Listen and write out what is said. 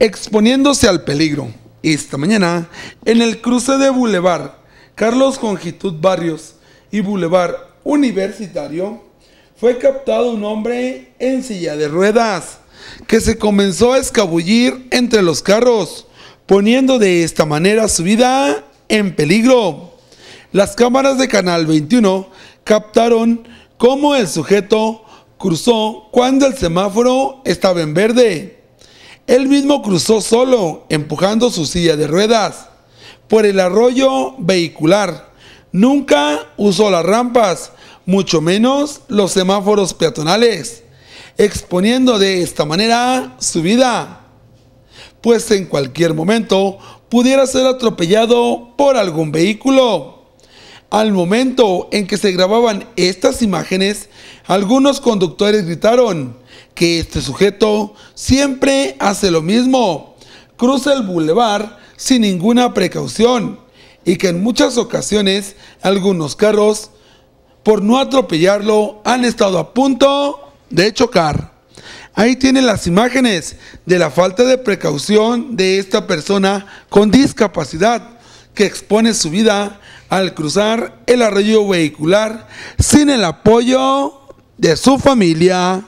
exponiéndose al peligro. Esta mañana, en el cruce de Boulevard Carlos Congitud Barrios y Boulevard Universitario, fue captado un hombre en silla de ruedas que se comenzó a escabullir entre los carros, poniendo de esta manera su vida en peligro. Las cámaras de Canal 21 captaron cómo el sujeto cruzó cuando el semáforo estaba en verde él mismo cruzó solo, empujando su silla de ruedas, por el arroyo vehicular. Nunca usó las rampas, mucho menos los semáforos peatonales, exponiendo de esta manera su vida, pues en cualquier momento pudiera ser atropellado por algún vehículo. Al momento en que se grababan estas imágenes, algunos conductores gritaron, que este sujeto siempre hace lo mismo, cruza el bulevar sin ninguna precaución y que en muchas ocasiones algunos carros, por no atropellarlo, han estado a punto de chocar. Ahí tienen las imágenes de la falta de precaución de esta persona con discapacidad que expone su vida al cruzar el arroyo vehicular sin el apoyo de su familia.